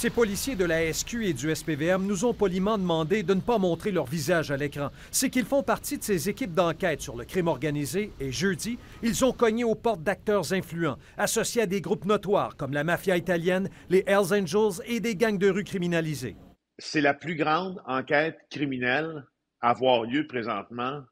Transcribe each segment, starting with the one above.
Ces policiers de la SQ et du SPVM nous ont poliment demandé de ne pas montrer leur visage à l'écran. C'est qu'ils font partie de ces équipes d'enquête sur le crime organisé et jeudi, ils ont cogné aux portes d'acteurs influents, associés à des groupes notoires comme la mafia italienne, les Hells Angels et des gangs de rue criminalisés. C'est la plus grande enquête criminelle à avoir lieu présentement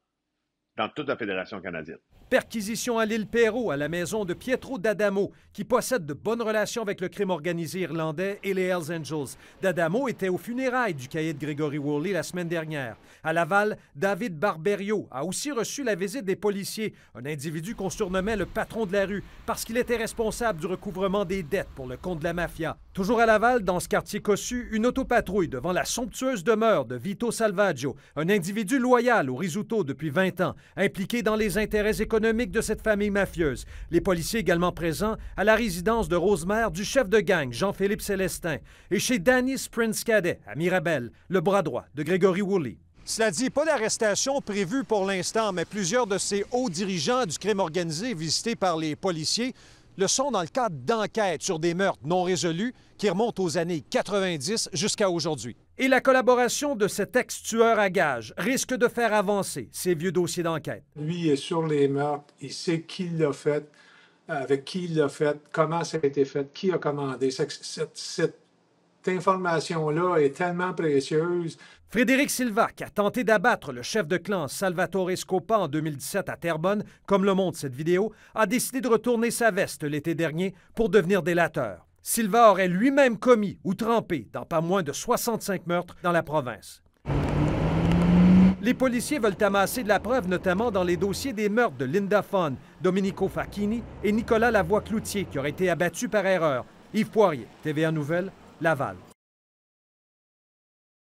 dans toute la Fédération canadienne. Perquisition à l'île Perrault, à la maison de Pietro D'Adamo, qui possède de bonnes relations avec le crime organisé irlandais et les Hells Angels. D'Adamo était aux funérailles du cahier de Gregory Woolley la semaine dernière. À Laval, David Barberio a aussi reçu la visite des policiers, un individu qu'on surnommait le patron de la rue, parce qu'il était responsable du recouvrement des dettes pour le compte de la mafia. Toujours à Laval, dans ce quartier cossu, une autopatrouille devant la somptueuse demeure de Vito Salvaggio, un individu loyal au risotto depuis 20 ans impliqués dans les intérêts économiques de cette famille mafieuse. Les policiers également présents à la résidence de Rosemère du chef de gang, Jean-Philippe Célestin, et chez Danny Prince Cadet, à Mirabel, le bras droit de Gregory Woolley. Cela dit, pas d'arrestation prévue pour l'instant, mais plusieurs de ces hauts dirigeants du crime organisé visités par les policiers le sont dans le cadre d'enquêtes sur des meurtres non résolus qui remontent aux années 90 jusqu'à aujourd'hui. Et la collaboration de cet ex-tueur à gage risque de faire avancer ces vieux dossiers d'enquête. Lui est sur les meurtres, il sait qui l'a fait, euh, avec qui il l'a fait, comment ça a été fait, qui a commandé. cette, cette information-là est tellement précieuse. Frédéric Silva, qui a tenté d'abattre le chef de clan Salvatore Scopa en 2017 à Terrebonne, comme le montre cette vidéo, a décidé de retourner sa veste l'été dernier pour devenir délateur. Silva aurait lui-même commis ou trempé dans pas moins de 65 meurtres dans la province. Les policiers veulent amasser de la preuve, notamment dans les dossiers des meurtres de Linda Fon, Domenico Facchini et Nicolas Lavoie-Cloutier, qui auraient été abattus par erreur. Yves Poirier, TVA Nouvelles. Laval.